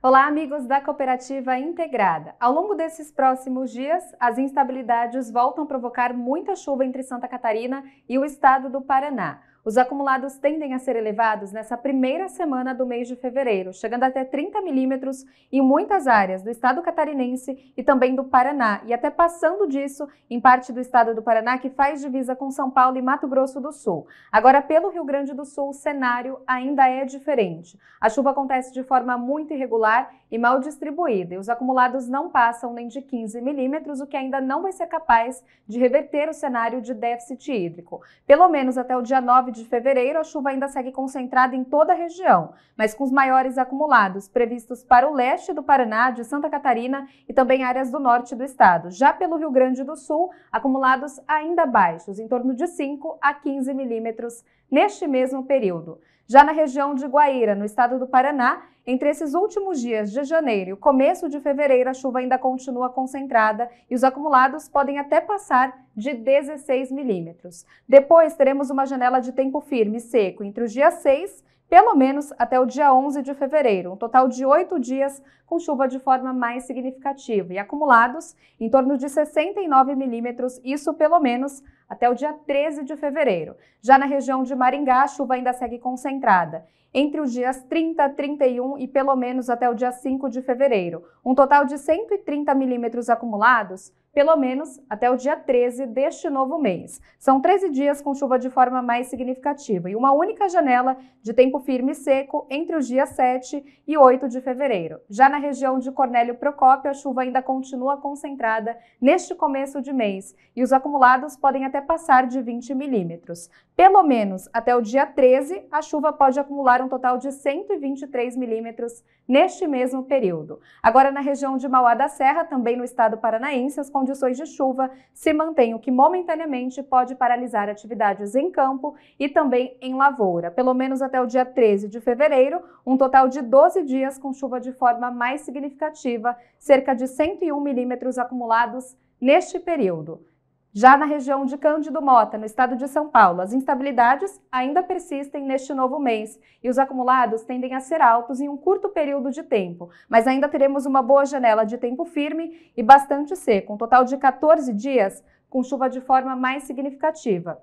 Olá, amigos da Cooperativa Integrada. Ao longo desses próximos dias, as instabilidades voltam a provocar muita chuva entre Santa Catarina e o estado do Paraná. Os acumulados tendem a ser elevados nessa primeira semana do mês de fevereiro, chegando até 30 milímetros em muitas áreas do estado catarinense e também do Paraná, e até passando disso em parte do estado do Paraná, que faz divisa com São Paulo e Mato Grosso do Sul. Agora, pelo Rio Grande do Sul, o cenário ainda é diferente. A chuva acontece de forma muito irregular e mal distribuída, e os acumulados não passam nem de 15 milímetros, o que ainda não vai ser capaz de reverter o cenário de déficit hídrico, pelo menos até o dia 9 9 de fevereiro, a chuva ainda segue concentrada em toda a região, mas com os maiores acumulados previstos para o leste do Paraná, de Santa Catarina e também áreas do norte do estado. Já pelo Rio Grande do Sul, acumulados ainda baixos, em torno de 5 a 15 milímetros neste mesmo período. Já na região de Guaíra, no estado do Paraná, entre esses últimos dias de janeiro e o começo de fevereiro, a chuva ainda continua concentrada e os acumulados podem até passar de 16 milímetros. Depois, teremos uma janela de tempo firme e seco entre os dias 6, pelo menos até o dia 11 de fevereiro, um total de oito dias com chuva de forma mais significativa e acumulados em torno de 69 milímetros, isso pelo menos até o dia 13 de fevereiro. Já na região de Maringá, a chuva ainda segue concentrada. Entre os dias 30, 31 e pelo menos até o dia 5 de fevereiro. Um total de 130 milímetros acumulados pelo menos até o dia 13 deste novo mês. São 13 dias com chuva de forma mais significativa e uma única janela de tempo firme e seco entre os dias 7 e 8 de fevereiro. Já na região de Cornélio Procópio, a chuva ainda continua concentrada neste começo de mês e os acumulados podem até passar de 20 milímetros. Pelo menos até o dia 13, a chuva pode acumular um total de 123 milímetros neste mesmo período. Agora, na região de Mauá da Serra, também no estado paranaense, as condições condições de chuva se mantém, o que momentaneamente pode paralisar atividades em campo e também em lavoura. Pelo menos até o dia 13 de fevereiro, um total de 12 dias com chuva de forma mais significativa, cerca de 101 milímetros acumulados neste período. Já na região de Cândido Mota, no estado de São Paulo, as instabilidades ainda persistem neste novo mês e os acumulados tendem a ser altos em um curto período de tempo, mas ainda teremos uma boa janela de tempo firme e bastante seco, um total de 14 dias com chuva de forma mais significativa.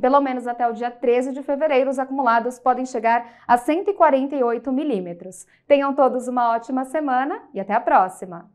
Pelo menos até o dia 13 de fevereiro, os acumulados podem chegar a 148 milímetros. Tenham todos uma ótima semana e até a próxima!